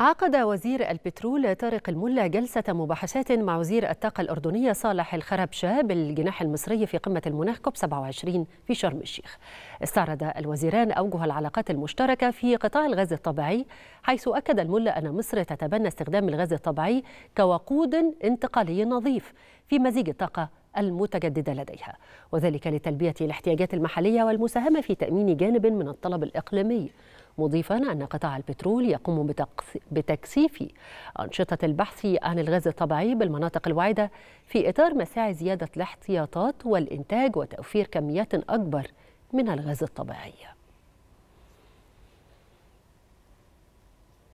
عقد وزير البترول طارق الملا جلسة مباحثات مع وزير الطاقة الأردنية صالح الخربشة بالجناح المصري في قمة المناخ كوب 27 في شرم الشيخ. استعرض الوزيران أوجه العلاقات المشتركة في قطاع الغاز الطبيعي حيث أكد الملا أن مصر تتبنى استخدام الغاز الطبيعي كوقود انتقالي نظيف في مزيج الطاقة المتجددة لديها وذلك لتلبية الاحتياجات المحلية والمساهمة في تأمين جانب من الطلب الإقليمي مضيفا أن قطاع البترول يقوم بتكثيف أنشطة البحث عن الغاز الطبيعي بالمناطق الواعدة في إطار مساعي زيادة الاحتياطات والإنتاج وتوفير كميات أكبر من الغاز الطبيعي